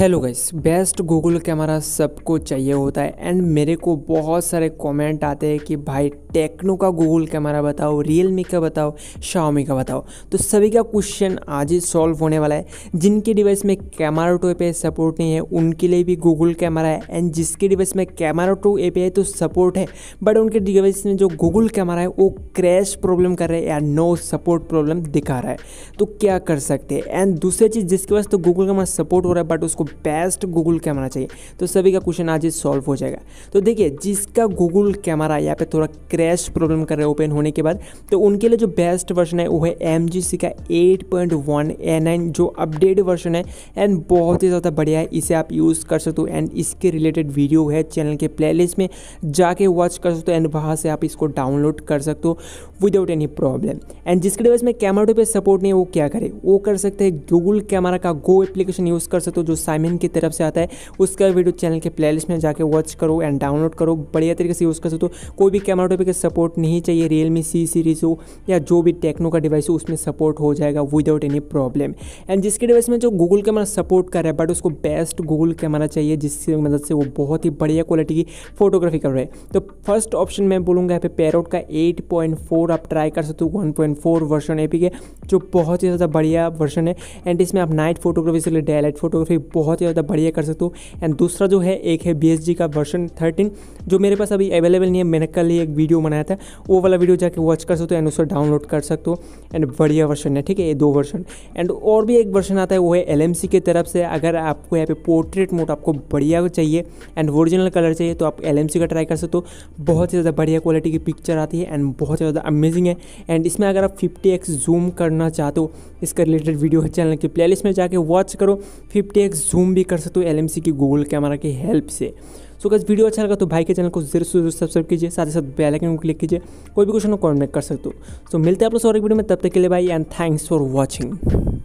hello guys best Google camera सबको चाहिए होता है एंड मेरे को बहुत सारे कमेंट आते हैं कि भाई टेक्नो का गूगल कैमरा बताओ रियल मी का बताओ शाओमी का बताओ तो सभी का क्वेश्चन आज ही सॉल्व होने वाला है जिनके डिवाइस में कैमरा टू ए सपोर्ट नहीं है उनके लिए भी गूगल कैमरा है एंड जिसके डिवाइस में कैमरा टू ए तो सपोर्ट है बट उनके डिवाइस में जो गूगल कैमरा है वो क्रैश प्रॉब्लम कर रहा है या नो सपोर्ट प्रॉब्लम दिखा रहा है तो क्या कर सकते हैं एंड दूसरी चीज़ जिसके पास तो गूगल कैमरा सपोर्ट हो रहा है बट उसको बेस्ट गूगल कैमरा चाहिए तो सभी का क्वेश्चन आज ही सॉल्व हो जाएगा तो देखिए जिसका गूगल कैमरा यहाँ पे थोड़ा क्रैश प्रॉब्लम कर रहा है ओपन होने के बाद तो उनके लिए जो बेस्ट वर्जन है वो है एम का एट पॉइंट वन जो अपडेट वर्जन है एंड बहुत ही ज़्यादा बढ़िया है इसे आप यूज़ कर सकते हो एंड इसके रिलेटेड वीडियो है चैनल के प्ले में जाके वॉच कर सकते हो एंड वहाँ से आप इसको डाउनलोड कर सकते हो विदाउट एनी प्रॉब्लम एंड जिसके डिवाइस में कैमरा पे सपोर्ट नहीं है वो क्या करे वो कर सकते हैं गूगल कैमरा का गो एप्लीकेशन यूज़ कर सकते हो जो साइम एमिन की तरफ से आता है उसका वीडियो चैनल के प्लेलिस्ट में जाके वॉच करो एंड डाउनलोड करो बढ़िया तरीके से यूज़ कर सकते हो कोई भी कैमरा टॉपिक का सपोर्ट नहीं चाहिए रियलमी सी सीरीज़ हो या जो भी टेक्नो का डिवाइस हो उसमें सपोर्ट हो जाएगा विदाउट एनी प्रॉब्लम एंड जिसके डिवाइस में जो गूगल कैमरा सपोर्ट कर रहा है बट उसको बेस्ट गूगल कैमरा चाहिए जिसकी मदद से वो बहुत ही बढ़िया क्वालिटी की फोटोग्राफी कर रहे हैं तो फर्स्ट ऑप्शन मैं बोलूँगा यहाँ पे पेरोट का फोर आप ट्राई कर सकते हो फोर वर्जन ए के जो बहुत ही ज़्यादा बढ़िया वर्जन है एंड इसमें आप नाइट फोटोग्राफी से डे लाइट फोटोग्राफी बहुत बहुत ही ज़्यादा बढ़िया कर सकते हो एंड दूसरा जो है एक है बी का वर्जन थर्टीन जो मेरे पास अभी अवेलेबल नहीं है मैंने कल ही एक वीडियो बनाया था वो वाला वीडियो जाके वॉच कर सकते हो एंड उसको डाउनलोड कर सकते हो एंड बढ़िया वर्जन है ठीक है ये दो वर्जन एंड और भी एक वर्जन आता है वो है एल की तरफ से अगर आपको यहाँ पे पोर्ट्रेट मोड आपको बढ़िया चाहिए एंड ओरिजिनल कलर चाहिए तो आप एल का ट्राई कर सकते हो बहुत ही ज़्यादा बढ़िया क्वालिटी की पिक्चर आती है एंड बहुत ज़्यादा अमेजिंग है एंड इसमें अगर आप फिफ्टी एक्स जूम करना चाहते हो इसका रिलेटेड वीडियो है चैनल की प्लेलिस्ट में जाके वॉच करो फिफ्टी जूम जूम भी कर सकते हो एल की गूगल कैमरा की हेल्प से सो so, वीडियो अच्छा लगा तो भाई के चैनल को जरूर से जरूर सब्सक्राइब कीजिए साथ ही साथ बेल आइकन को क्लिक कीजिए कोई भी क्वेश्चन कमेंट कर सकते हो सो so, मिलते हैं आप लोग और एक वीडियो में तब तक के लिए भाई एंड थैंक्स फॉर वॉचिंग